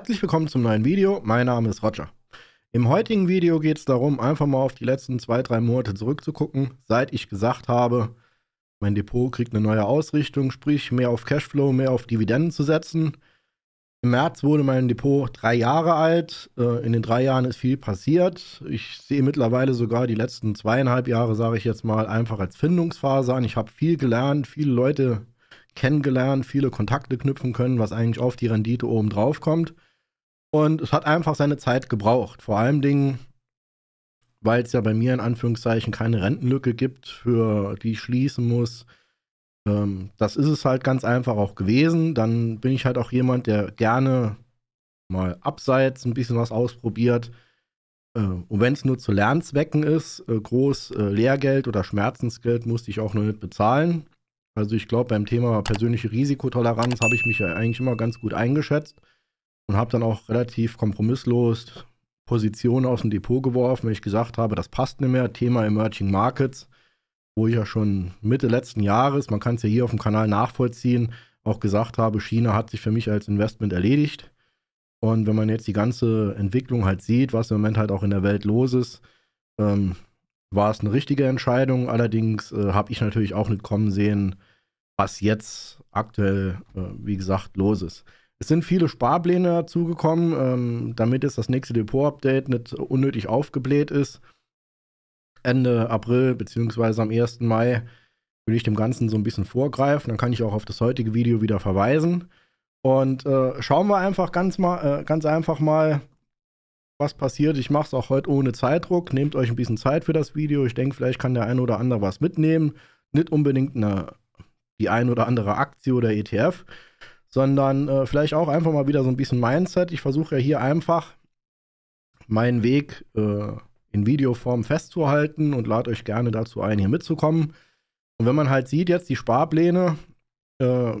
Herzlich willkommen zum neuen Video, mein Name ist Roger. Im heutigen Video geht es darum, einfach mal auf die letzten zwei, drei Monate zurückzugucken, seit ich gesagt habe, mein Depot kriegt eine neue Ausrichtung, sprich mehr auf Cashflow, mehr auf Dividenden zu setzen. Im März wurde mein Depot drei Jahre alt, äh, in den drei Jahren ist viel passiert. Ich sehe mittlerweile sogar die letzten zweieinhalb Jahre, sage ich jetzt mal, einfach als Findungsphase an. Ich habe viel gelernt, viele Leute kennengelernt, viele Kontakte knüpfen können, was eigentlich auf die Rendite oben drauf kommt. Und es hat einfach seine Zeit gebraucht. Vor allem Dingen, weil es ja bei mir in Anführungszeichen keine Rentenlücke gibt, für die ich schließen muss. Ähm, das ist es halt ganz einfach auch gewesen. Dann bin ich halt auch jemand, der gerne mal abseits ein bisschen was ausprobiert. Äh, und wenn es nur zu Lernzwecken ist, äh, groß äh, Lehrgeld oder Schmerzensgeld musste ich auch nur nicht bezahlen. Also ich glaube, beim Thema persönliche Risikotoleranz habe ich mich ja eigentlich immer ganz gut eingeschätzt und habe dann auch relativ kompromisslos Positionen aus dem Depot geworfen, wenn ich gesagt habe, das passt nicht mehr. Thema Emerging Markets, wo ich ja schon Mitte letzten Jahres, man kann es ja hier auf dem Kanal nachvollziehen, auch gesagt habe, China hat sich für mich als Investment erledigt. Und wenn man jetzt die ganze Entwicklung halt sieht, was im Moment halt auch in der Welt los ist, ähm, war es eine richtige Entscheidung. Allerdings äh, habe ich natürlich auch nicht kommen sehen, was jetzt aktuell, äh, wie gesagt, los ist. Es sind viele Sparpläne dazugekommen, ähm, damit jetzt das nächste Depot-Update nicht unnötig aufgebläht ist. Ende April bzw. am 1. Mai will ich dem Ganzen so ein bisschen vorgreifen. Dann kann ich auch auf das heutige Video wieder verweisen. Und äh, schauen wir einfach ganz, mal, äh, ganz einfach mal, was passiert. Ich mache es auch heute ohne Zeitdruck. Nehmt euch ein bisschen Zeit für das Video. Ich denke, vielleicht kann der ein oder andere was mitnehmen. Nicht unbedingt eine, die ein oder andere Aktie oder ETF, sondern äh, vielleicht auch einfach mal wieder so ein bisschen Mindset. Ich versuche ja hier einfach meinen Weg äh, in Videoform festzuhalten und lade euch gerne dazu ein, hier mitzukommen. Und wenn man halt sieht, jetzt die Sparpläne, äh,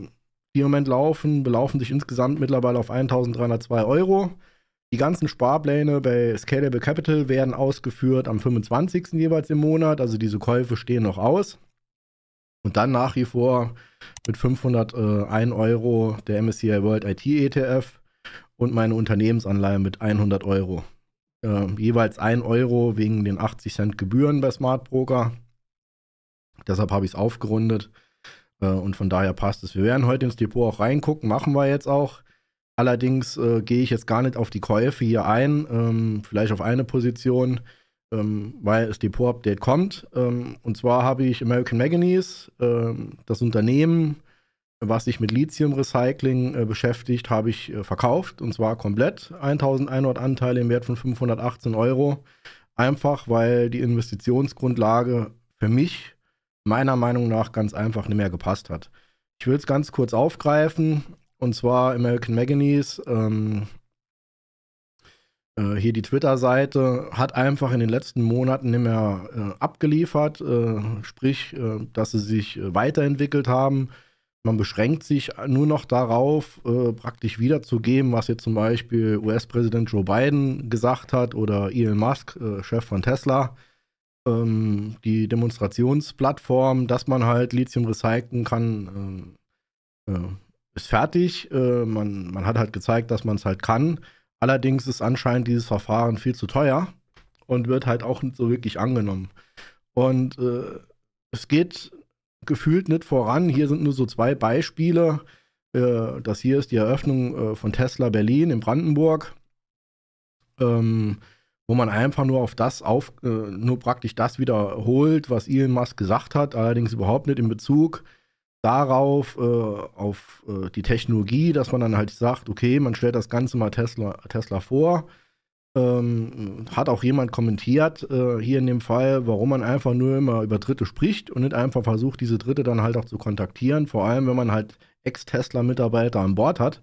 die im Moment laufen, belaufen sich insgesamt mittlerweile auf 1302 Euro. Die ganzen Sparpläne bei Scalable Capital werden ausgeführt am 25. jeweils im Monat, also diese Käufe stehen noch aus. Und dann nach wie vor mit 501 äh, Euro der MSCI World IT ETF und meine Unternehmensanleihe mit 100 Euro. Äh, jeweils 1 Euro wegen den 80 Cent Gebühren bei Smart Broker. Deshalb habe ich es aufgerundet äh, und von daher passt es. Wir werden heute ins Depot auch reingucken, machen wir jetzt auch. Allerdings äh, gehe ich jetzt gar nicht auf die Käufe hier ein, ähm, vielleicht auf eine Position ähm, weil das Depot-Update kommt. Ähm, und zwar habe ich American Manganese, ähm, das Unternehmen, was sich mit Lithium-Recycling äh, beschäftigt, habe ich äh, verkauft. Und zwar komplett 1100 Anteile im Wert von 518 Euro. Einfach, weil die Investitionsgrundlage für mich meiner Meinung nach ganz einfach nicht mehr gepasst hat. Ich will es ganz kurz aufgreifen. Und zwar American Manganese ähm, äh, hier die Twitter-Seite hat einfach in den letzten Monaten nicht mehr äh, abgeliefert, äh, sprich, äh, dass sie sich äh, weiterentwickelt haben. Man beschränkt sich nur noch darauf, praktisch wiederzugeben, was jetzt zum Beispiel US-Präsident Joe Biden gesagt hat oder Elon Musk, Chef von Tesla ähm, die Demonstrationsplattform, dass man halt Lithium recyceln kann, ähm, ist fertig. man, man hat halt gezeigt, dass man es halt kann. Allerdings ist anscheinend dieses Verfahren viel zu teuer und wird halt auch nicht so wirklich angenommen. Und äh, es geht gefühlt nicht voran. Hier sind nur so zwei Beispiele. Äh, das hier ist die Eröffnung äh, von Tesla Berlin in Brandenburg, ähm, wo man einfach nur auf das auf, äh, nur praktisch das wiederholt, was Elon Musk gesagt hat, allerdings überhaupt nicht in Bezug auf darauf, äh, auf äh, die Technologie, dass man dann halt sagt, okay, man stellt das Ganze mal Tesla, Tesla vor. Ähm, hat auch jemand kommentiert äh, hier in dem Fall, warum man einfach nur immer über Dritte spricht und nicht einfach versucht, diese Dritte dann halt auch zu kontaktieren, vor allem wenn man halt Ex-Tesla-Mitarbeiter an Bord hat.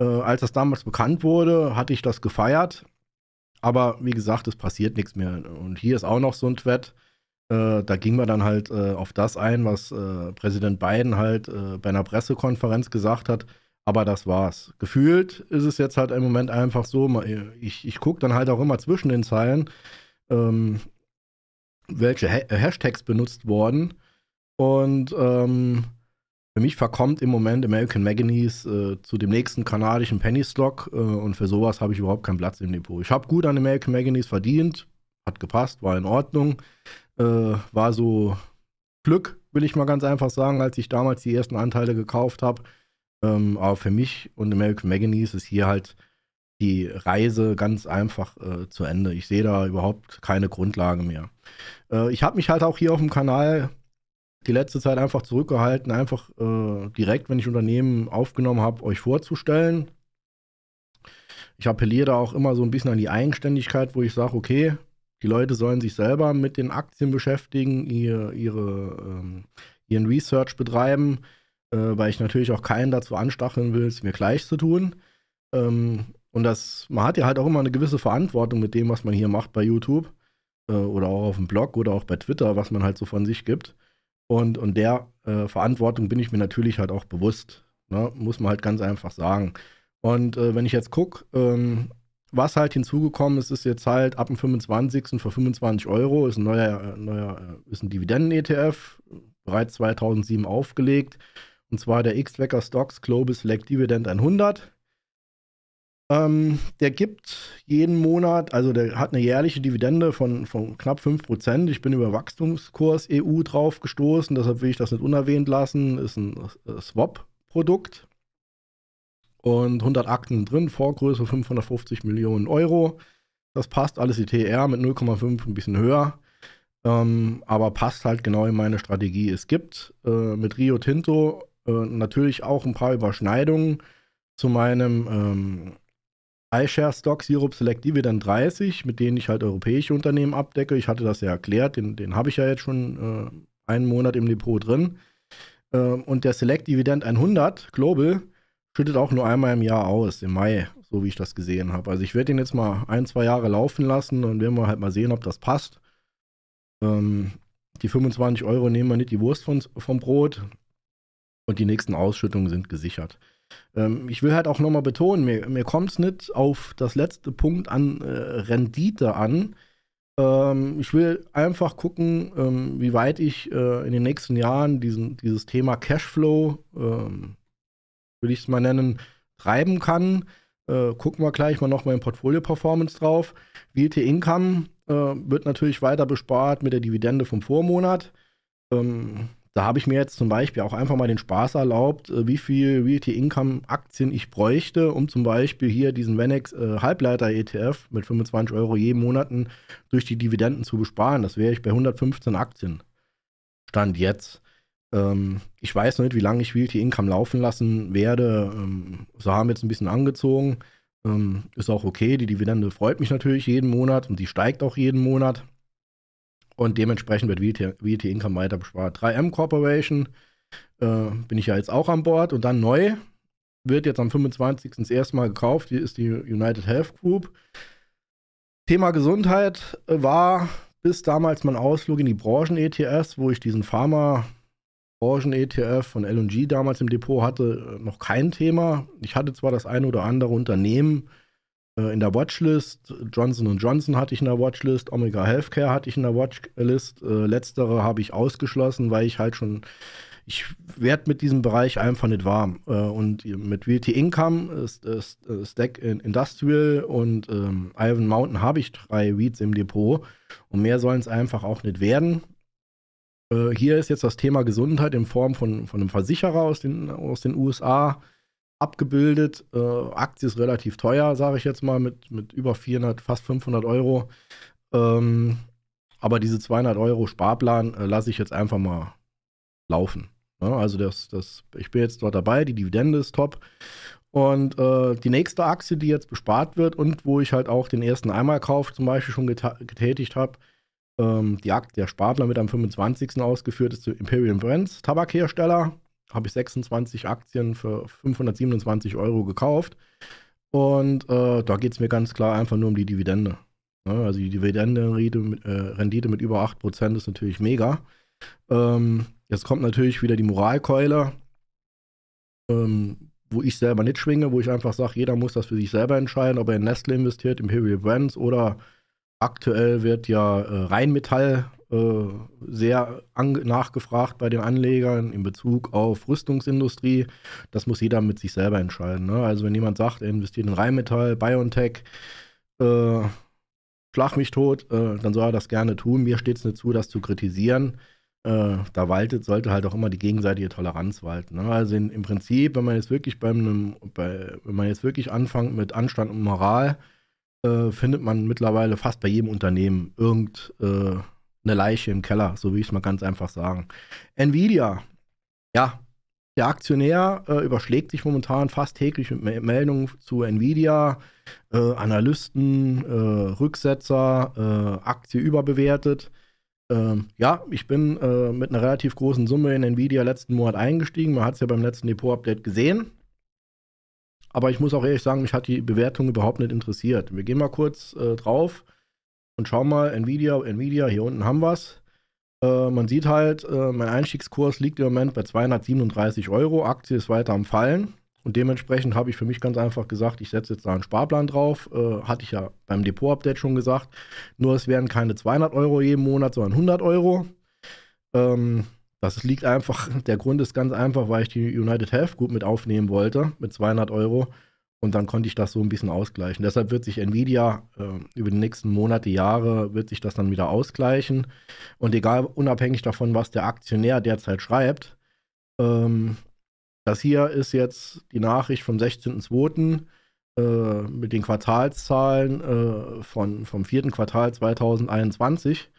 Äh, als das damals bekannt wurde, hatte ich das gefeiert, aber wie gesagt, es passiert nichts mehr. Und hier ist auch noch so ein Twett. Äh, da ging man dann halt äh, auf das ein, was äh, Präsident Biden halt äh, bei einer Pressekonferenz gesagt hat. Aber das war's. Gefühlt ist es jetzt halt im Moment einfach so. Äh, ich, ich gucke dann halt auch immer zwischen den Zeilen, ähm, welche ha Hashtags benutzt wurden. Und ähm, für mich verkommt im Moment American Manganese zu dem nächsten kanadischen Penny Stock. und für sowas habe ich überhaupt keinen Platz im Depot. Ich habe gut an American Manganese verdient, hat gepasst, war in Ordnung äh, war so Glück, will ich mal ganz einfach sagen, als ich damals die ersten Anteile gekauft habe. Ähm, aber für mich und American Manganese ist hier halt die Reise ganz einfach äh, zu Ende. Ich sehe da überhaupt keine Grundlage mehr. Äh, ich habe mich halt auch hier auf dem Kanal die letzte Zeit einfach zurückgehalten, einfach äh, direkt, wenn ich Unternehmen aufgenommen habe, euch vorzustellen. Ich appelliere da auch immer so ein bisschen an die Eigenständigkeit, wo ich sage, okay, die Leute sollen sich selber mit den Aktien beschäftigen, ihr, ihre, ähm, ihren Research betreiben, äh, weil ich natürlich auch keinen dazu anstacheln will, es mir gleich zu tun. Ähm, und das, man hat ja halt auch immer eine gewisse Verantwortung mit dem, was man hier macht bei YouTube äh, oder auch auf dem Blog oder auch bei Twitter, was man halt so von sich gibt. Und, und der äh, Verantwortung bin ich mir natürlich halt auch bewusst. Ne? Muss man halt ganz einfach sagen. Und äh, wenn ich jetzt gucke, ähm, was halt hinzugekommen ist, ist jetzt halt ab dem 25. für 25 Euro ist ein neuer, äh, neuer äh, ist ein Dividenden-ETF, bereits 2007 aufgelegt. Und zwar der X-Tracker Stocks Global Select Dividend 100. Ähm, der gibt jeden Monat, also der hat eine jährliche Dividende von, von knapp 5%. Ich bin über Wachstumskurs EU drauf gestoßen, deshalb will ich das nicht unerwähnt lassen. Ist ein äh, Swap-Produkt und 100 Akten drin, Vorgröße 550 Millionen Euro. Das passt alles, die TR mit 0,5 ein bisschen höher, ähm, aber passt halt genau in meine Strategie. Es gibt äh, mit Rio Tinto äh, natürlich auch ein paar Überschneidungen zu meinem ähm, iShare Stock Europe Select Dividend 30, mit denen ich halt europäische Unternehmen abdecke. Ich hatte das ja erklärt, den, den habe ich ja jetzt schon äh, einen Monat im Depot drin. Ähm, und der Select Dividend 100 Global, schüttet auch nur einmal im Jahr aus, im Mai, so wie ich das gesehen habe. Also ich werde den jetzt mal ein, zwei Jahre laufen lassen und werden wir halt mal sehen, ob das passt. Ähm, die 25 Euro nehmen wir nicht die Wurst von, vom Brot und die nächsten Ausschüttungen sind gesichert. Ähm, ich will halt auch nochmal betonen, mir, mir kommt es nicht auf das letzte Punkt an äh, Rendite an. Ähm, ich will einfach gucken, ähm, wie weit ich äh, in den nächsten Jahren diesen, dieses Thema Cashflow ähm, würde ich es mal nennen, treiben kann. Äh, gucken wir gleich mal nochmal in Portfolio Performance drauf. WT Income äh, wird natürlich weiter bespart mit der Dividende vom Vormonat. Ähm, da habe ich mir jetzt zum Beispiel auch einfach mal den Spaß erlaubt, äh, wie viel Realty Income Aktien ich bräuchte, um zum Beispiel hier diesen Venex äh, Halbleiter ETF mit 25 Euro je Monaten durch die Dividenden zu besparen. Das wäre ich bei 115 Aktien. Stand jetzt. Ähm, ich weiß noch nicht, wie lange ich Realty Income laufen lassen werde. Ähm, so haben wir jetzt ein bisschen angezogen. Ähm, ist auch okay. Die Dividende freut mich natürlich jeden Monat und die steigt auch jeden Monat. Und dementsprechend wird Realty, Realty Income weiter bespart. 3M Corporation äh, bin ich ja jetzt auch an Bord. Und dann neu wird jetzt am 25. das erste Mal gekauft. Hier ist die United Health Group. Thema Gesundheit war bis damals mein Ausflug in die Branchen-ETS, wo ich diesen Pharma- Branchen-ETF von LG damals im Depot hatte, äh, noch kein Thema. Ich hatte zwar das ein oder andere Unternehmen äh, in der Watchlist, Johnson Johnson hatte ich in der Watchlist, Omega Healthcare hatte ich in der Watchlist, äh, letztere habe ich ausgeschlossen, weil ich halt schon, ich werde mit diesem Bereich einfach nicht warm. Äh, und mit VT Income, äh, äh, Stack Industrial und ähm, Ivan Mountain habe ich drei Weeds im Depot und mehr sollen es einfach auch nicht werden. Äh, hier ist jetzt das Thema Gesundheit in Form von, von einem Versicherer aus den, aus den USA abgebildet. Äh, Aktie ist relativ teuer, sage ich jetzt mal, mit, mit über 400, fast 500 Euro. Ähm, aber diese 200 Euro Sparplan äh, lasse ich jetzt einfach mal laufen. Ja, ne? also das, das, ich bin jetzt dort dabei, die Dividende ist top. Und äh, die nächste Aktie, die jetzt bespart wird und wo ich halt auch den ersten Einmalkauf zum Beispiel schon getätigt habe, ähm, die Jagd der Sparplan wird am 25. ausgeführt, ist zu Imperial Brands, Tabakhersteller. Habe ich 26 Aktien für 527 Euro gekauft. Und äh, da geht es mir ganz klar einfach nur um die Dividende. Ja, ne, also die Dividendenrendite mit, äh, Rendite mit über 8% ist natürlich mega. Ähm, jetzt kommt natürlich wieder die Moralkeule, ähm, wo ich selber nicht schwinge, wo ich einfach sage, jeder muss das für sich selber entscheiden, ob er in Nestle investiert, Imperial Brands oder Aktuell wird ja äh, Rheinmetall äh, sehr nachgefragt bei den Anlegern in Bezug auf Rüstungsindustrie. Das muss jeder mit sich selber entscheiden. Ne? Also wenn jemand sagt, er investiert in Rheinmetall, Biontech, äh, schlag mich tot, äh, dann soll er das gerne tun. Mir steht es nicht zu, das zu kritisieren. Äh, da waltet, sollte halt auch immer die gegenseitige Toleranz walten. Ne? Also in, im Prinzip, wenn man jetzt wirklich beim, bei, wenn man jetzt wirklich anfängt mit Anstand und Moral, äh, findet man mittlerweile fast bei jedem Unternehmen irgendeine äh, Leiche im Keller, so will ich es mal ganz einfach sagen. Nvidia, ja, der Aktionär äh, überschlägt sich momentan fast täglich mit Meldungen zu Nvidia, äh, Analysten, äh, Rücksetzer, Aktie überbewertet. Ähm, ja, ich bin äh, mit einer relativ großen Summe in Nvidia letzten Monat eingestiegen. Man hat es ja beim letzten Depot-Update gesehen. Aber ich muss auch ehrlich sagen, mich hat die Bewertung überhaupt nicht interessiert. Wir gehen mal kurz äh, drauf und schauen mal, Nvidia, Nvidia, hier unten haben wir es. Äh, man sieht halt, äh, mein Einstiegskurs liegt im Moment bei 237 Euro. Aktie ist weiter am Fallen. Und dementsprechend habe ich für mich ganz einfach gesagt, ich setze jetzt da einen Sparplan drauf. Äh, hatte ich ja beim Depot-Update schon gesagt. Nur es wären keine 200 Euro jeden Monat, sondern 100 Euro. Ähm, das liegt einfach, der Grund ist ganz einfach, weil ich die United Health Group mit aufnehmen wollte, mit 200 Euro. Und dann konnte ich das so ein bisschen ausgleichen. Deshalb wird sich Nvidia äh, über die nächsten Monate, Jahre, wird sich das dann wieder ausgleichen. Und egal, unabhängig davon, was der Aktionär derzeit schreibt, ähm, das hier ist jetzt die Nachricht vom 16.02. Äh, mit den Quartalszahlen äh, von, vom vierten Quartal 2021.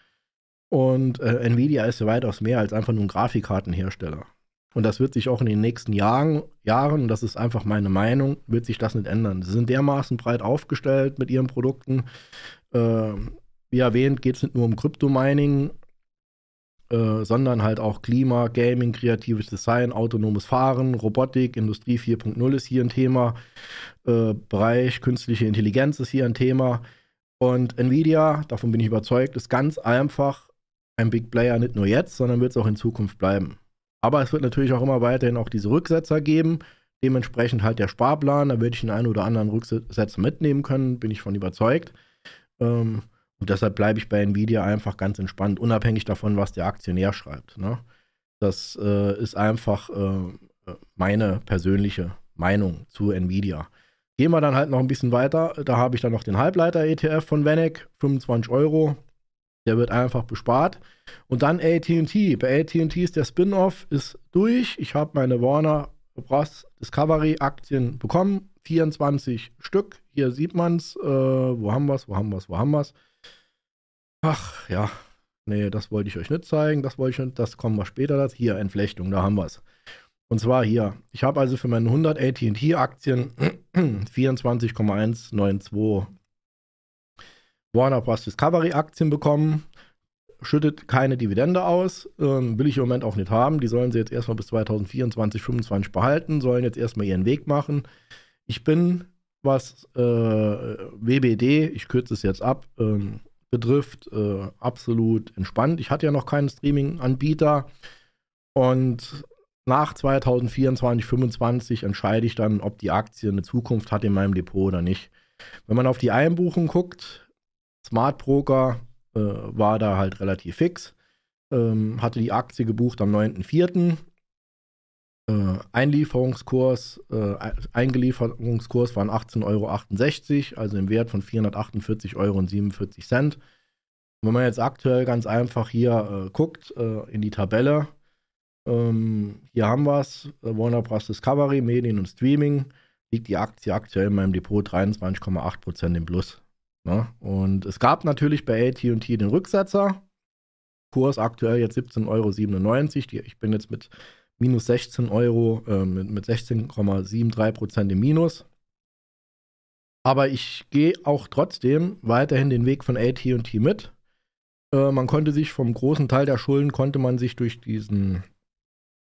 Und äh, Nvidia ist ja weitaus mehr als einfach nur ein Grafikkartenhersteller. Und das wird sich auch in den nächsten Jahren, Jahren, und das ist einfach meine Meinung, wird sich das nicht ändern. Sie sind dermaßen breit aufgestellt mit ihren Produkten. Äh, wie erwähnt, geht es nicht nur um Kryptomining, äh, sondern halt auch Klima, Gaming, kreatives Design, autonomes Fahren, Robotik, Industrie 4.0 ist hier ein Thema, äh, Bereich künstliche Intelligenz ist hier ein Thema. Und Nvidia, davon bin ich überzeugt, ist ganz einfach ein Big Player nicht nur jetzt, sondern wird es auch in Zukunft bleiben. Aber es wird natürlich auch immer weiterhin auch diese Rücksetzer geben. Dementsprechend halt der Sparplan, da werde ich den einen oder anderen Rücksetzer mitnehmen können, bin ich von überzeugt. Ähm, und deshalb bleibe ich bei Nvidia einfach ganz entspannt, unabhängig davon, was der Aktionär schreibt. Ne? Das äh, ist einfach äh, meine persönliche Meinung zu Nvidia. Gehen wir dann halt noch ein bisschen weiter. Da habe ich dann noch den Halbleiter-ETF von Vanek, 25 Euro. Der wird einfach bespart. Und dann ATT. Bei ATT ist der Spin-off durch. Ich habe meine Warner Bros. Discovery Aktien bekommen. 24 Stück. Hier sieht man es. Äh, wo haben wir es? Wo haben wir es? Wo haben wir es? Ach ja. Nee, das wollte ich euch nicht zeigen. Das wollte ich nicht. Das kommen wir später dazu. Hier, Entflechtung, da haben wir es. Und zwar hier. Ich habe also für meine 100 ATT-Aktien 24,192 Warner Bros. Discovery Aktien bekommen, schüttet keine Dividende aus, ähm, will ich im Moment auch nicht haben. Die sollen sie jetzt erstmal bis 2024, 2025 behalten, sollen jetzt erstmal ihren Weg machen. Ich bin, was äh, WBD, ich kürze es jetzt ab, ähm, betrifft, äh, absolut entspannt. Ich hatte ja noch keinen Streaming-Anbieter und nach 2024, 2025 entscheide ich dann, ob die Aktie eine Zukunft hat in meinem Depot oder nicht. Wenn man auf die Einbuchung guckt, Smart Broker äh, war da halt relativ fix, ähm, hatte die Aktie gebucht am 9.04. Äh, Einlieferungskurs, äh, Eingelieferungskurs waren 18,68 Euro, also im Wert von 448,47 Euro. Wenn man jetzt aktuell ganz einfach hier äh, guckt äh, in die Tabelle, ähm, hier haben wir es, äh, Warner Bros. Discovery, Medien und Streaming, liegt die Aktie aktuell in meinem Depot 23,8% im Plus. Ja, ne? und es gab natürlich bei ATT den Rücksetzer. Kurs aktuell jetzt 17,97 Euro. Ich bin jetzt mit minus 16 Euro, äh, mit, 16,73 Prozent im Minus. Aber ich gehe auch trotzdem weiterhin den Weg von ATT mit. Äh, man konnte sich vom großen Teil der Schulden, konnte man sich durch diesen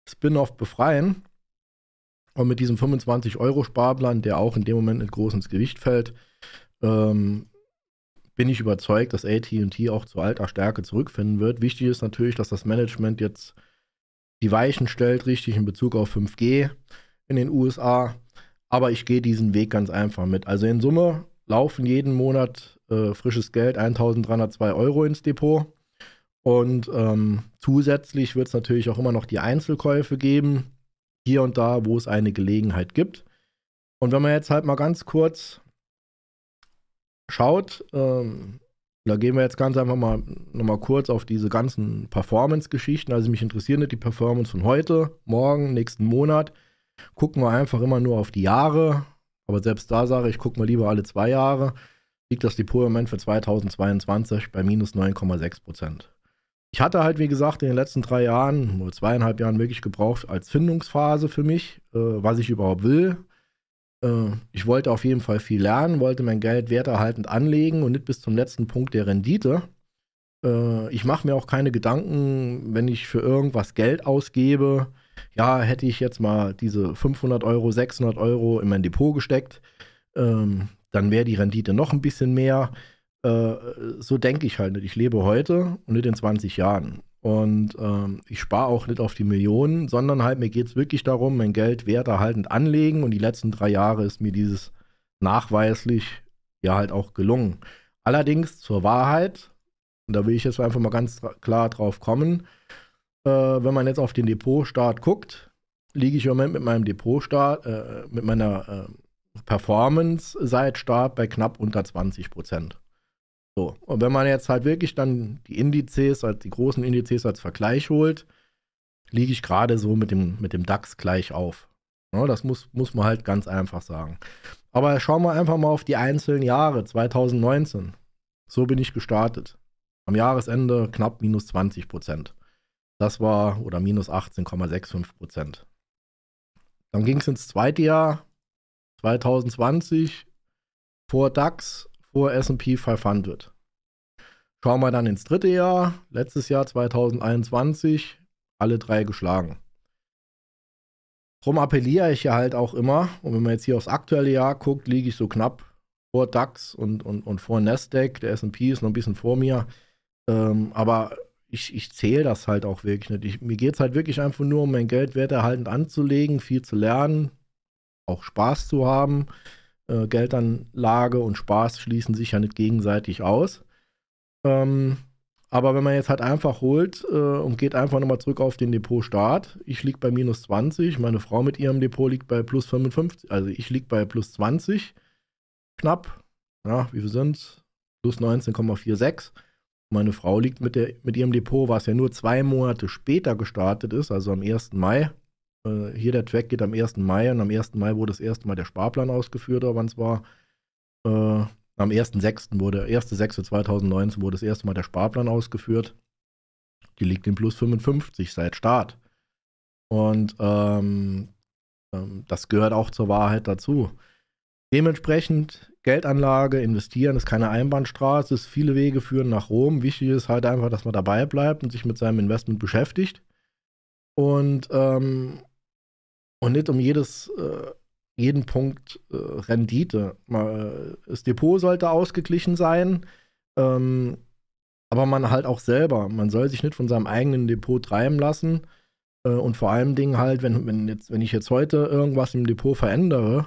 Spin-off befreien. Und mit diesem 25-Euro-Sparplan, der auch in dem Moment in großes Gewicht fällt, ähm, bin ich überzeugt, dass AT&T auch zu alter Stärke zurückfinden wird. Wichtig ist natürlich, dass das Management jetzt die Weichen stellt, richtig in Bezug auf 5G in den USA. Aber ich gehe diesen Weg ganz einfach mit. Also in Summe laufen jeden Monat äh, frisches Geld, 1302 Euro ins Depot. Und ähm, zusätzlich wird es natürlich auch immer noch die Einzelkäufe geben, hier und da, wo es eine Gelegenheit gibt. Und wenn man jetzt halt mal ganz kurz schaut, ähm, da gehen wir jetzt ganz einfach mal nochmal kurz auf diese ganzen Performance-Geschichten. Also mich interessiert nicht die Performance von heute, morgen, nächsten Monat. Gucken wir einfach immer nur auf die Jahre. Aber selbst da sage ich, guck mal lieber alle zwei Jahre. Liegt das Depot im Moment für 2022 bei minus 9,6 Prozent. Ich hatte halt, wie gesagt, in den letzten drei Jahren, nur zweieinhalb Jahren wirklich gebraucht als Findungsphase für mich, äh, was ich überhaupt will. Ähm, ich wollte auf jeden Fall viel lernen, wollte mein Geld werterhaltend anlegen und nicht bis zum letzten Punkt der Rendite. Äh, ich mache mir auch keine Gedanken, wenn ich für irgendwas Geld ausgebe. Ja, hätte ich jetzt mal diese 500 Euro, 600 Euro in mein Depot gesteckt, ähm, dann wäre die Rendite noch ein bisschen mehr. Äh, so denke ich halt nicht. Ich lebe heute und nicht in 20 Jahren. Und ähm, ich spare auch nicht auf die Millionen, sondern halt mir geht es wirklich darum, mein Geld werterhaltend anlegen. Und die letzten drei Jahre ist mir dieses nachweislich ja halt auch gelungen. Allerdings zur Wahrheit, und da will ich jetzt einfach mal ganz klar drauf kommen, äh, wenn man jetzt auf den Depotstart guckt, liege ich im Moment mit meinem Depotstart, äh, mit meiner äh, Performance seit Start bei knapp unter 20 Prozent. So. Und wenn man jetzt halt wirklich dann die Indizes, also die großen Indizes als Vergleich holt, liege ich gerade so mit dem, mit dem DAX gleich auf. Ja, ne, das muss, muss man halt ganz einfach sagen. Aber schauen wir einfach mal auf die einzelnen Jahre. 2019. So bin ich gestartet. Am Jahresende knapp minus 20 Prozent. Das war, oder minus 18,65 Prozent. Dann ging es ins zweite Jahr, 2020, vor DAX vor SP 500. Schauen wir dann ins dritte Jahr, letztes Jahr 2021, alle drei geschlagen. Darum appelliere ich ja halt auch immer, und wenn man jetzt hier aufs aktuelle Jahr guckt, liege ich so knapp vor DAX und, und, und vor Nasdaq. Der SP ist noch ein bisschen vor mir. Ähm, aber ich, ich zähle das halt auch wirklich nicht. Ich, mir geht es halt wirklich einfach nur um mein Geld werterhaltend anzulegen, viel zu lernen, auch Spaß zu haben äh, Geldanlage und Spaß schließen sich ja nicht gegenseitig aus. Ähm, aber wenn man jetzt halt einfach holt äh, und geht einfach nochmal zurück auf den Depotstart, ich liege bei minus 20, meine Frau mit ihrem Depot liegt bei plus 55, also ich liege bei plus 20, knapp, ja, wie wir sind, plus 19,46. Meine Frau liegt mit, der, mit ihrem Depot, was ja nur zwei Monate später gestartet ist, also am 1. Mai, äh, hier der Track geht am 1. Mai und am 1. Mai wurde das erste Mal der Sparplan ausgeführt, oder wann es war. Äh, am 1.6. wurde, 1.6.2019 wurde das erste Mal der Sparplan ausgeführt. Die liegt im Plus 55 seit Start. Und ähm, ähm, das gehört auch zur Wahrheit dazu. Dementsprechend Geldanlage, investieren ist keine Einbahnstraße, ist viele Wege führen nach Rom. Wichtig ist halt einfach, dass man dabei bleibt und sich mit seinem Investment beschäftigt. Und ähm, und nicht um jedes, äh, jeden Punkt äh, Rendite. Mal, äh, das Depot sollte ausgeglichen sein, ähm, aber man halt auch selber. Man soll sich nicht von seinem eigenen Depot treiben lassen. Äh, und vor allem Dingen halt, wenn, wenn, jetzt, wenn ich jetzt heute irgendwas im Depot verändere,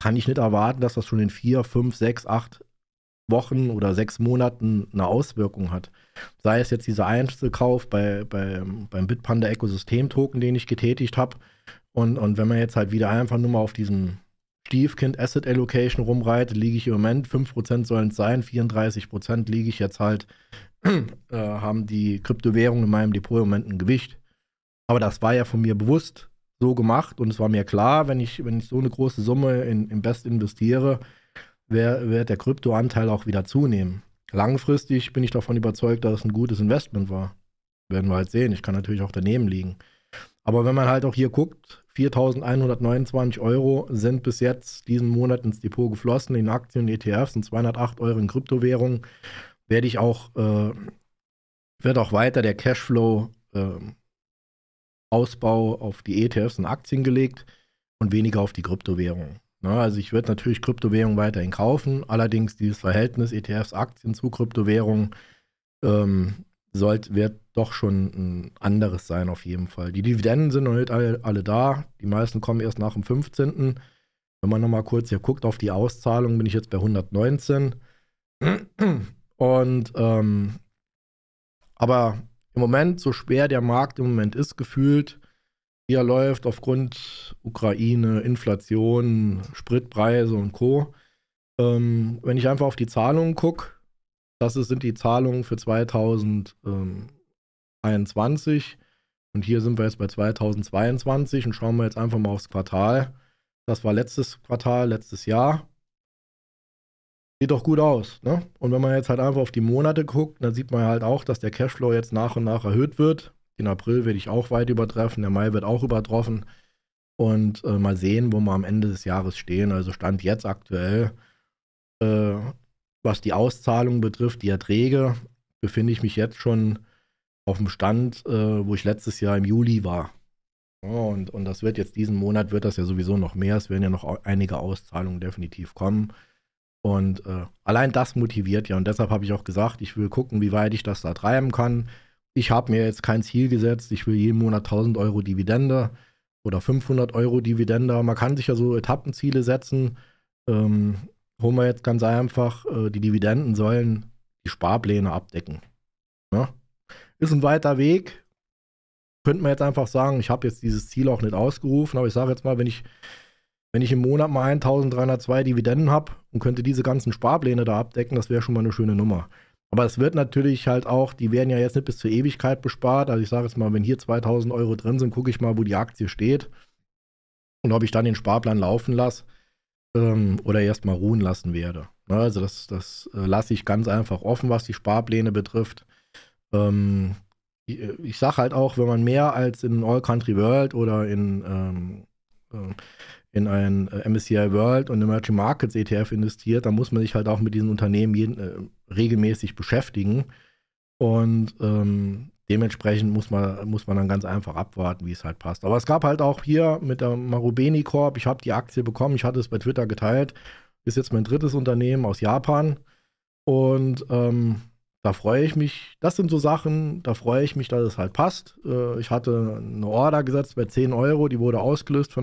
kann ich nicht erwarten, dass das schon in vier, fünf, sechs, acht Wochen oder sechs Monaten eine Auswirkung hat. Sei es jetzt dieser Einzelkauf bei, bei, beim Bitpanda Ökosystem-Token, den ich getätigt habe. Und, und wenn man jetzt halt wieder einfach nur mal auf diesem Stiefkind Asset Allocation rumreitet, liege ich im Moment, 5% sollen es sein, 34% liege ich jetzt halt, äh, haben die Kryptowährungen in meinem Depot im Moment ein Gewicht. Aber das war ja von mir bewusst so gemacht und es war mir klar, wenn ich, wenn ich so eine große Summe in, in Best investiere, wird der Kryptoanteil auch wieder zunehmen. Langfristig bin ich davon überzeugt, dass es ein gutes Investment war. Werden wir halt sehen. Ich kann natürlich auch daneben liegen. Aber wenn man halt auch hier guckt, 4.129 Euro sind bis jetzt diesen Monat ins Depot geflossen in Aktien, ETFs und 208 Euro in Kryptowährungen. Werde ich auch, äh, wird auch weiter der Cashflow äh, Ausbau auf die ETFs und Aktien gelegt und weniger auf die Kryptowährungen. Ne? Also ich würde natürlich Kryptowährungen weiterhin kaufen, allerdings dieses Verhältnis ETFs, Aktien zu Kryptowährungen ähm, sollt, wird doch schon ein anderes sein auf jeden Fall. Die Dividenden sind noch nicht alle, alle da, die meisten kommen erst nach dem 15. Wenn man nochmal kurz hier guckt auf die Auszahlung, bin ich jetzt bei 119. Und ähm, aber im Moment, so schwer der Markt im Moment ist, gefühlt, hier läuft aufgrund Ukraine, Inflation, Spritpreise und Co. Ähm, wenn ich einfach auf die Zahlungen gucke, das sind die Zahlungen für 2021 und hier sind wir jetzt bei 2022 und schauen wir jetzt einfach mal aufs Quartal. Das war letztes Quartal, letztes Jahr. Sieht doch gut aus. Ne? Und wenn man jetzt halt einfach auf die Monate guckt, dann sieht man halt auch, dass der Cashflow jetzt nach und nach erhöht wird. Den April werde ich auch weit übertreffen, der Mai wird auch übertroffen. Und äh, mal sehen, wo wir am Ende des Jahres stehen. Also Stand jetzt aktuell, äh, was die Auszahlung betrifft, die Erträge, befinde ich mich jetzt schon auf dem Stand, äh, wo ich letztes Jahr im Juli war. Ja, und, und das wird jetzt diesen Monat, wird das ja sowieso noch mehr. Es werden ja noch einige Auszahlungen definitiv kommen. Und äh, allein das motiviert ja. Und deshalb habe ich auch gesagt, ich will gucken, wie weit ich das da treiben kann ich habe mir jetzt kein Ziel gesetzt, ich will jeden Monat 1000 Euro Dividende oder 500 Euro Dividende. Man kann sich ja so Etappenziele setzen. Ähm, holen wir jetzt ganz einfach, äh, die Dividenden sollen die Sparpläne abdecken. Ja? Ne? Ist ein weiter Weg. Könnte man jetzt einfach sagen, ich habe jetzt dieses Ziel auch nicht ausgerufen, aber ich sage jetzt mal, wenn ich, wenn ich im Monat mal 1302 Dividenden habe und könnte diese ganzen Sparpläne da abdecken, das wäre schon mal eine schöne Nummer. Aber es wird natürlich halt auch, die werden ja jetzt nicht bis zur Ewigkeit bespart. Also ich sage jetzt mal, wenn hier 2000 Euro drin sind, gucke ich mal, wo die Aktie steht und ob ich dann den Sparplan laufen lasse ähm, oder erst mal ruhen lassen werde. Ne, also das, das äh, lasse ich ganz einfach offen, was die Sparpläne betrifft. Ähm, äh, ich, ich sage halt auch, wenn man mehr als in All Country World oder in, ähm, äh, in ein äh, MSCI World und Emerging Markets ETF investiert, dann muss man sich halt auch mit diesen Unternehmen jeden, äh, regelmäßig beschäftigen. Und ähm, dementsprechend muss man, muss man dann ganz einfach abwarten, wie es halt passt. Aber es gab halt auch hier mit der Marubeni Corp, ich habe die Aktie bekommen, ich hatte es bei Twitter geteilt, ist jetzt mein drittes Unternehmen aus Japan. Und ähm, da freue ich mich, das sind so Sachen, da freue ich mich, dass es halt passt. Äh, ich hatte eine Order gesetzt bei 10 Euro, die wurde ausgelöst für 9,99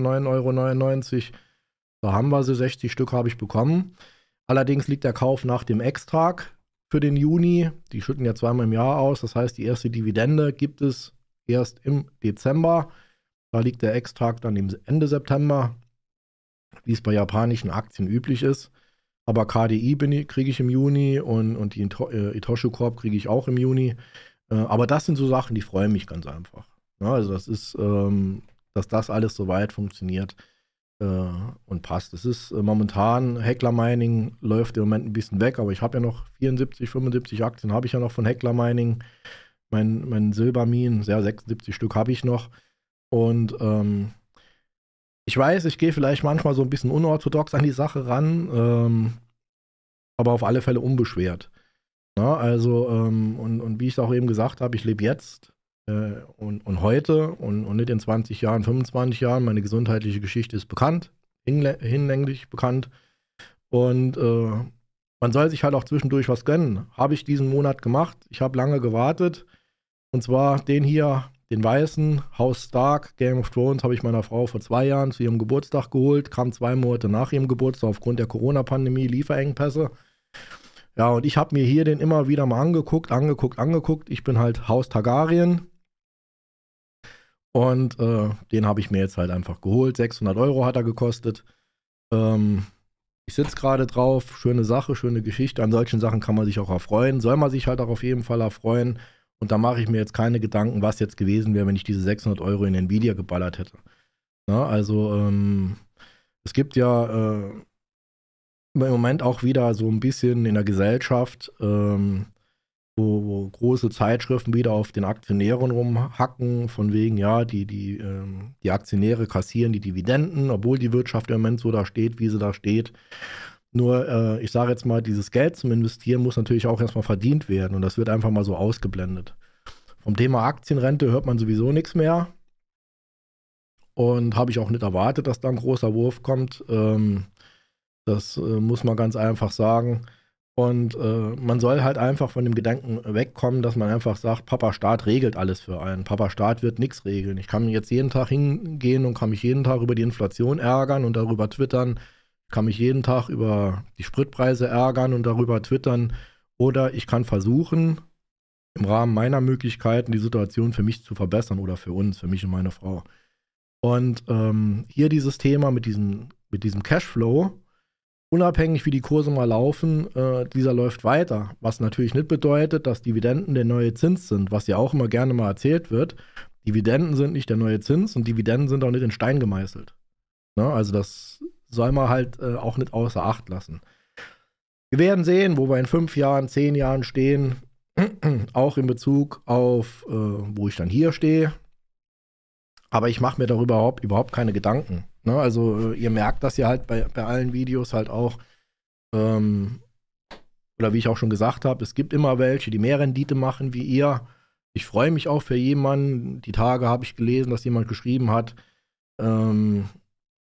Euro. Da haben wir sie, 60 Stück habe ich bekommen. Allerdings liegt der Kauf nach dem Ex-Tag für den Juni. Die schütten ja zweimal im Jahr aus. Das heißt, die erste Dividende gibt es erst im Dezember. Da liegt der Ex-Tag dann im Ende September, wie es bei japanischen Aktien üblich ist. Aber KDI kriege ich im Juni und, und die äh, Itoshu Corp kriege ich auch im Juni. Äh, aber das sind so Sachen, die freuen mich ganz einfach. also das ist, ähm, dass das alles soweit funktioniert äh, und passt. Es ist momentan, Heckler Mining läuft im Moment ein bisschen weg, aber ich habe ja noch 74, 75 Aktien habe ich ja noch von Heckler Mining. Mein, mein Silbermin, ja, 76 Stück habe ich noch. Und ähm, ich weiß, ich gehe vielleicht manchmal so ein bisschen unorthodox an die Sache ran, ähm, aber auf alle Fälle unbeschwert. Na, ne? also, ähm, und, und wie ich es auch eben gesagt habe, ich lebe jetzt äh, und, und heute und, und nicht in 20 Jahren, 25 Jahren. Meine gesundheitliche Geschichte ist bekannt, hinlänglich bekannt. Und äh, man soll sich halt auch zwischendurch was gönnen. Habe ich diesen Monat gemacht. Ich habe lange gewartet. Und zwar den hier den weißen House Stark, Game of Thrones, habe ich meiner Frau vor zwei Jahren zu ihrem Geburtstag geholt, kam zwei Monate nach ihrem Geburtstag aufgrund der Corona-Pandemie, Lieferengpässe. Ja, und ich habe mir hier den immer wieder mal angeguckt, angeguckt, angeguckt. Ich bin halt Haus Targaryen. Und äh, den habe ich mir jetzt halt einfach geholt. 600 Euro hat er gekostet. Ähm, ich sitze gerade drauf. Schöne Sache, schöne Geschichte. An solchen Sachen kann man sich auch erfreuen. Soll man sich halt auch auf jeden Fall erfreuen. Und da mache ich mir jetzt keine Gedanken, was jetzt gewesen wäre, wenn ich diese 600 Euro in Nvidia geballert hätte. Na, also ähm, es gibt ja äh, im Moment auch wieder so ein bisschen in der Gesellschaft, ähm, wo, wo, große Zeitschriften wieder auf den Aktionären rumhacken, von wegen, ja, die, die, ähm, die Aktionäre kassieren die Dividenden, obwohl die Wirtschaft im Moment so da steht, wie sie da steht. Nur, äh, ich sage jetzt mal, dieses Geld zum Investieren muss natürlich auch erstmal verdient werden und das wird einfach mal so ausgeblendet. Vom Thema Aktienrente hört man sowieso nichts mehr. Und habe ich auch nicht erwartet, dass da ein großer Wurf kommt. Ähm, das äh, muss man ganz einfach sagen. Und äh, man soll halt einfach von dem Gedanken wegkommen, dass man einfach sagt, Papa Staat regelt alles für einen. Papa Staat wird nichts regeln. Ich kann jetzt jeden Tag hingehen und kann mich jeden Tag über die Inflation ärgern und darüber twittern, kann mich jeden Tag über die Spritpreise ärgern und darüber twittern. Oder ich kann versuchen, im Rahmen meiner Möglichkeiten die Situation für mich zu verbessern oder für uns, für mich und meine Frau. Und ähm, hier dieses Thema mit diesem, mit diesem Cashflow, unabhängig wie die Kurse mal laufen, äh, dieser läuft weiter. Was natürlich nicht bedeutet, dass Dividenden der neue Zins sind, was ja auch immer gerne mal erzählt wird. Dividenden sind nicht der neue Zins und Dividenden sind auch nicht in Stein gemeißelt. Ne? Also das soll man halt äh, auch nicht außer Acht lassen. Wir werden sehen, wo wir in fünf Jahren, zehn Jahren stehen, auch in Bezug auf, äh, wo ich dann hier stehe. Aber ich mache mir darüber überhaupt, überhaupt keine Gedanken. Ne? Also äh, ihr merkt das ja halt bei, bei allen Videos halt auch. Ähm, oder wie ich auch schon gesagt habe, es gibt immer welche, die mehr Rendite machen wie ihr. Ich freue mich auch für jemanden. Die Tage habe ich gelesen, dass jemand geschrieben hat, ähm,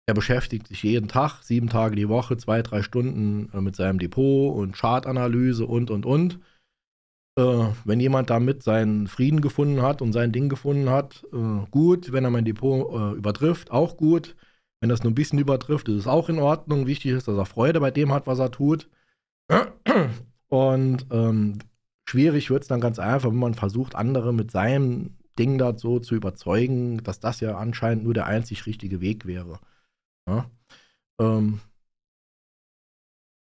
er beschäftigt sich jeden Tag, sieben Tage die Woche, zwei, drei Stunden äh, mit seinem Depot und Chartanalyse und, und, und. Äh, wenn jemand damit seinen Frieden gefunden hat und sein Ding gefunden hat, äh, gut. Wenn er mein Depot äh, übertrifft, auch gut. Wenn das nur ein bisschen übertrifft, ist es auch in Ordnung. Wichtig ist, dass er Freude bei dem hat, was er tut. Und ähm, schwierig wird es dann ganz einfach, wenn man versucht, andere mit seinem Ding dazu zu überzeugen, dass das ja anscheinend nur der einzig richtige Weg wäre. Ja? Ähm,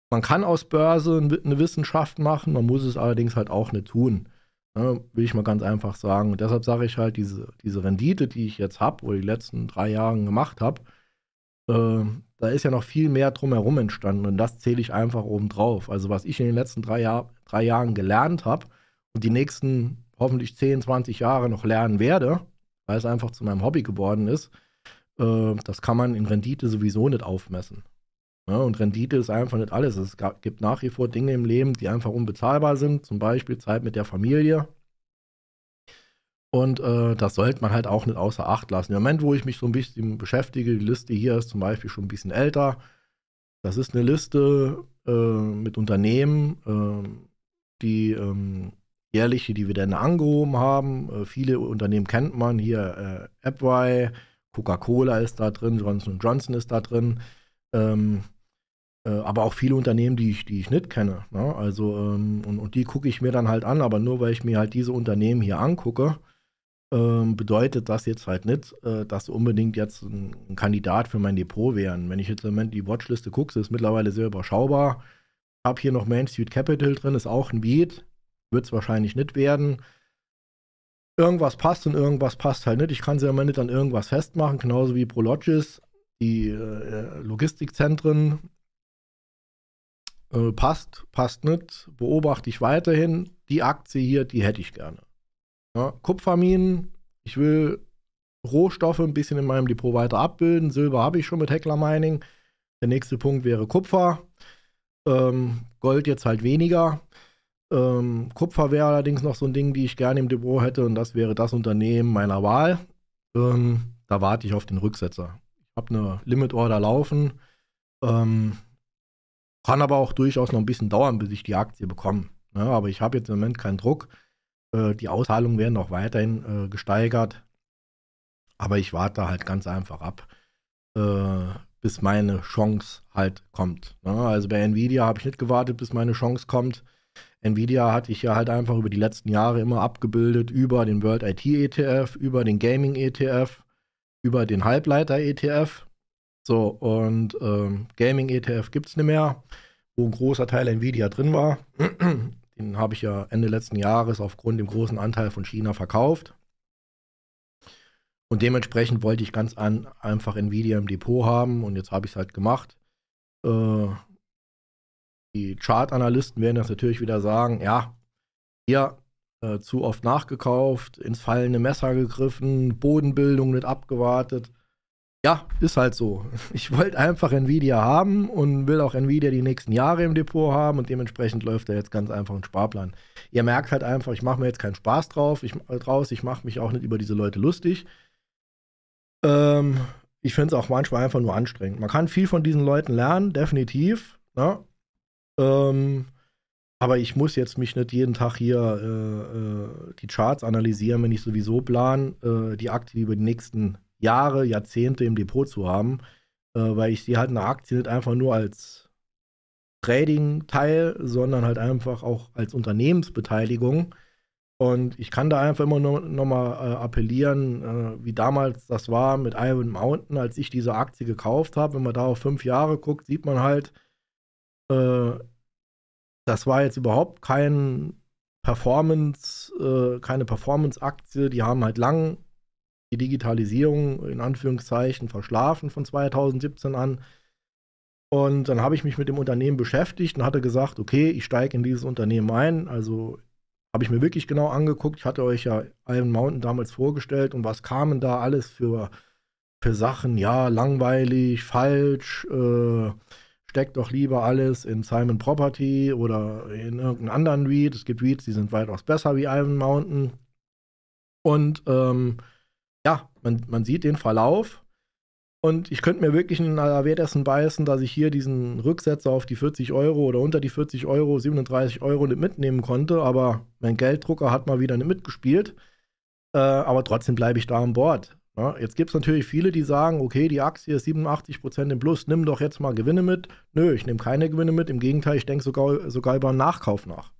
man kann aus Börse eine Wissenschaft machen, man muss es allerdings halt auch nicht tun. Ne? Will ich mal ganz einfach sagen. Und deshalb sage ich halt, diese, diese Rendite, die ich jetzt habe oder die letzten drei Jahre gemacht habe, äh, da ist ja noch viel mehr drumherum entstanden und das zähle ich einfach oben drauf. Also was ich in den letzten drei, Jahr, drei Jahren gelernt habe und die nächsten hoffentlich 10, 20 Jahre noch lernen werde, weil es einfach zu meinem Hobby geworden ist, ähm, das kann man in Rendite sowieso nicht aufmessen. Ja, und Rendite ist einfach nicht alles. Es gibt nach wie vor Dinge im Leben, die einfach unbezahlbar sind, zum Beispiel Zeit mit der Familie. Und äh, das sollte man halt auch nicht außer Acht lassen. Im Moment, wo ich mich so ein bisschen beschäftige, die Liste hier ist zum Beispiel schon ein bisschen älter. Das ist eine Liste äh, mit Unternehmen, ähm, die ähm, jährliche Dividende angehoben haben. Äh, viele Unternehmen kennt man hier, äh, AppY, Coca-Cola ist da drin, Johnson Johnson ist da drin. Ähm, äh, aber auch viele Unternehmen, die ich, die ich nicht kenne. Ne? Also, ähm, und, und die gucke ich mir dann halt an, aber nur weil ich mir halt diese Unternehmen hier angucke, ähm, bedeutet das jetzt halt nicht, äh, dass unbedingt jetzt ein, ein, Kandidat für mein Depot wären. Wenn ich jetzt im Moment die Watchliste gucke, ist es mittlerweile sehr überschaubar. Habe hier noch Main Street Capital drin, ist auch ein Beat, wird es wahrscheinlich nicht werden irgendwas passt und irgendwas passt halt nicht. Ich kann sie ja mal nicht an irgendwas festmachen, genauso wie Prologis, die äh, Logistikzentren. Äh, passt, passt nicht, beobachte ich weiterhin. Die Aktie hier, die hätte ich gerne. Ja, Kupferminen, ich will Rohstoffe ein bisschen in meinem Depot weiter abbilden. Silber habe ich schon mit Heckler Mining. Der nächste Punkt wäre Kupfer. Ähm, Gold jetzt halt weniger. Ähm, Kupfer wäre allerdings noch so ein Ding, die ich gerne im Depot hätte und das wäre das Unternehmen meiner Wahl. Ähm, da warte ich auf den Rücksetzer. Ich habe eine Limit Order laufen, ähm, kann aber auch durchaus noch ein bisschen dauern, bis ich die Aktie bekomme. Ja, ne? aber ich habe jetzt im Moment keinen Druck. Äh, die Auszahlungen werden auch weiterhin äh, gesteigert. Aber ich warte halt ganz einfach ab, äh, bis meine Chance halt kommt. Ja, ne? also bei Nvidia habe ich nicht gewartet, bis meine Chance kommt. Nvidia hatte ich ja halt einfach über die letzten Jahre immer abgebildet über den World IT ETF, über den Gaming ETF, über den Halbleiter ETF. So, und ähm, Gaming ETF gibt es nicht mehr, wo ein großer Teil Nvidia drin war. den habe ich ja Ende letzten Jahres aufgrund dem großen Anteil von China verkauft. Und dementsprechend wollte ich ganz an, einfach Nvidia im Depot haben und jetzt habe ich es halt gemacht. Äh, die Chart-Analysten werden das natürlich wieder sagen, ja, hier äh, zu oft nachgekauft, ins fallende Messer gegriffen, Bodenbildung nicht abgewartet. Ja, ist halt so. Ich wollte einfach Nvidia haben und will auch Nvidia die nächsten Jahre im Depot haben und dementsprechend läuft da jetzt ganz einfach ein Sparplan. Ihr merkt halt einfach, ich mache mir jetzt keinen Spaß drauf, ich, äh, draus, ich mache mich auch nicht über diese Leute lustig. Ähm, ich finde es auch manchmal einfach nur anstrengend. Man kann viel von diesen Leuten lernen, definitiv. Ne? Ähm, aber ich muss jetzt mich nicht jeden Tag hier äh, äh die Charts analysieren, wenn ich sowieso plan, äh, die Aktie über die nächsten Jahre, Jahrzehnte im Depot zu haben, äh, weil ich sehe halt eine Aktie nicht einfach nur als Trading-Teil, sondern halt einfach auch als Unternehmensbeteiligung. Und ich kann da einfach immer nur nochmal mal äh, appellieren, äh, wie damals das war mit Iron Mountain, als ich diese Aktie gekauft habe. Wenn man da auf fünf Jahre guckt, sieht man halt, äh, das war jetzt überhaupt kein Performance, äh, keine Performance-Aktie. Die haben halt lang die Digitalisierung in Anführungszeichen verschlafen von 2017 an. Und dann habe ich mich mit dem Unternehmen beschäftigt und hatte gesagt, okay, ich steige in dieses Unternehmen ein. Also habe ich mir wirklich genau angeguckt. Ich hatte euch ja Iron Mountain damals vorgestellt und was kamen da alles für, für Sachen? Ja, langweilig, falsch, äh, steckt doch lieber alles in Simon Property oder in irgendeinen anderen Weed. Es gibt Weeds, die sind weitaus besser wie Iron Mountain. Und ähm, ja, man, man sieht den Verlauf. Und ich könnte mir wirklich in den Allerwertesten beißen, dass ich hier diesen Rücksetzer auf die 40 Euro oder unter die 40 Euro, 37 Euro nicht mitnehmen konnte. Aber mein Gelddrucker hat mal wieder nicht mitgespielt. Äh, aber trotzdem bleibe ich da an Bord. Ja, jetzt gibt es natürlich viele, die sagen, okay, die Aktie ist 87% im Plus, nimm doch jetzt mal Gewinne mit. Nö, ich nehme keine Gewinne mit, im Gegenteil, ich denke sogar, sogar über einen Nachkauf nach.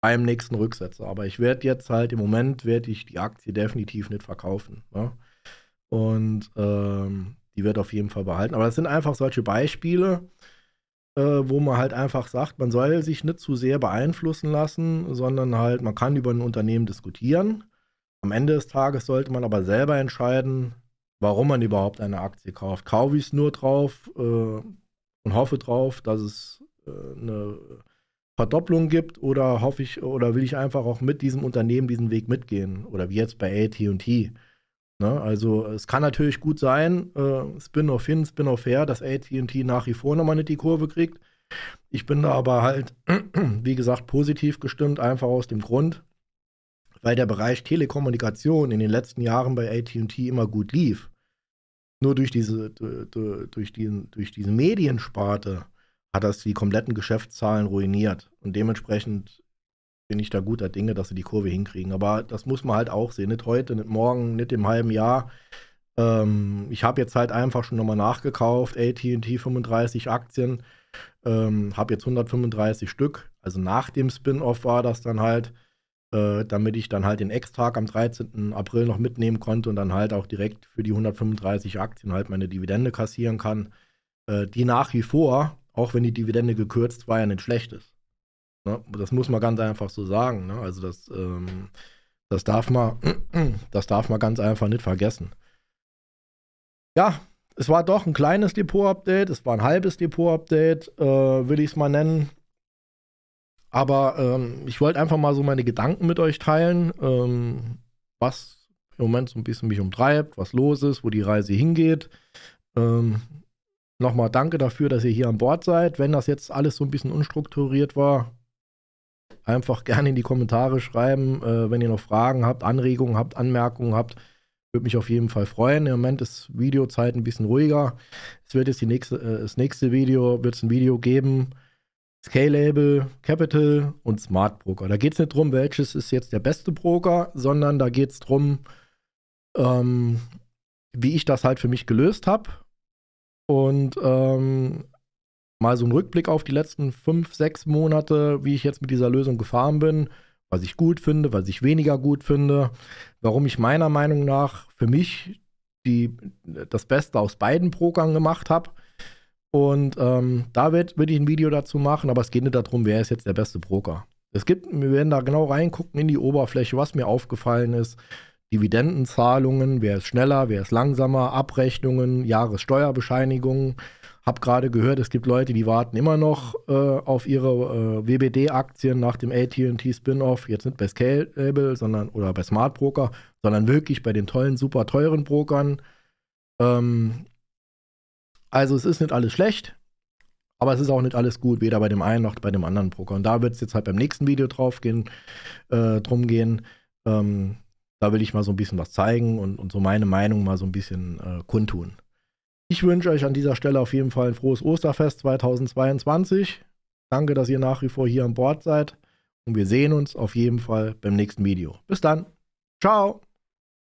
Beim nächsten Rücksetzer. Aber ich werde jetzt halt, im Moment werde ich die Aktie definitiv nicht verkaufen. Ja? Und ähm, die wird auf jeden Fall behalten. Aber das sind einfach solche Beispiele, äh, wo man halt einfach sagt, man soll sich nicht zu sehr beeinflussen lassen, sondern halt, man kann über ein Unternehmen diskutieren am Ende des Tages sollte man aber selber entscheiden, warum man überhaupt eine Aktie kauft. Kaufe ich es nur drauf äh, und hoffe drauf, dass es äh, eine Verdopplung gibt oder hoffe ich oder will ich einfach auch mit diesem Unternehmen diesen Weg mitgehen oder wie jetzt bei AT&T. Ne? Also es kann natürlich gut sein, äh, Spin-off hin, Spin-off her, dass AT&T nach wie vor nochmal nicht die Kurve kriegt. Ich bin da aber halt, wie gesagt, positiv gestimmt, einfach aus dem Grund, weil der Bereich Telekommunikation in den letzten Jahren bei ATT immer gut lief. Nur durch diese, durch, diesen, durch diese Mediensparte hat das die kompletten Geschäftszahlen ruiniert. Und dementsprechend bin ich da guter Dinge, dass sie die Kurve hinkriegen. Aber das muss man halt auch sehen. Nicht heute, nicht morgen, nicht im halben Jahr. Ähm, ich habe jetzt halt einfach schon nochmal nachgekauft. ATT 35 Aktien. Ähm, habe jetzt 135 Stück. Also nach dem Spin-off war das dann halt. Äh, damit ich dann halt den Ex-Tag am 13. April noch mitnehmen konnte und dann halt auch direkt für die 135 Aktien halt meine Dividende kassieren kann, äh, die nach wie vor, auch wenn die Dividende gekürzt war, ja nicht schlecht ist. Ne? Das muss man ganz einfach so sagen. Ne? Also das, ähm, das, darf man, das darf man ganz einfach nicht vergessen. Ja, es war doch ein kleines Depot-Update, es war ein halbes Depot-Update, äh, will ich es mal nennen. Aber ähm, ich wollte einfach mal so meine Gedanken mit euch teilen, ähm, was im Moment so ein bisschen mich umtreibt, was los ist, wo die Reise hingeht. Ähm, Nochmal danke dafür, dass ihr hier an Bord seid. Wenn das jetzt alles so ein bisschen unstrukturiert war, einfach gerne in die Kommentare schreiben, äh, wenn ihr noch Fragen habt, Anregungen habt, Anmerkungen habt. Würde mich auf jeden Fall freuen. Im Moment ist Videozeit ein bisschen ruhiger. Es wird jetzt die nächste, äh, das nächste Video, wird es ein Video geben, Scalable, Capital und Smart Broker. Da geht es nicht drum, welches ist jetzt der beste Broker, sondern da geht es drum, ähm, wie ich das halt für mich gelöst habe. Und ähm, mal so einen Rückblick auf die letzten fünf, sechs Monate, wie ich jetzt mit dieser Lösung gefahren bin, was ich gut finde, was ich weniger gut finde, warum ich meiner Meinung nach für mich die, das Beste aus beiden Brokern gemacht habe und ähm, da werde werd ich ein Video dazu machen, aber es geht nicht darum, wer ist jetzt der beste Broker. Es gibt, wir werden da genau reingucken in die Oberfläche, was mir aufgefallen ist. Dividendenzahlungen, wer ist schneller, wer ist langsamer, Abrechnungen, Jahressteuerbescheinigungen. Hab gerade gehört, es gibt Leute, die warten immer noch äh, auf ihre äh, WBD-Aktien nach dem AT&T-Spin-Off. Jetzt nicht bei Scalable, sondern oder bei Smart Broker, sondern wirklich bei den tollen, super teuren Brokern. Ähm, also es ist nicht alles schlecht, aber es ist auch nicht alles gut, weder bei dem einen noch bei dem anderen Broker. Und da wird es jetzt halt beim nächsten Video drauf gehen, äh, drum gehen. Ähm, da will ich mal so ein bisschen was zeigen und, und so meine Meinung mal so ein bisschen äh, kundtun. Ich wünsche euch an dieser Stelle auf jeden Fall ein frohes Osterfest 2022. Danke, dass ihr nach wie vor hier an Bord seid. Und wir sehen uns auf jeden Fall beim nächsten Video. Bis dann. Ciao.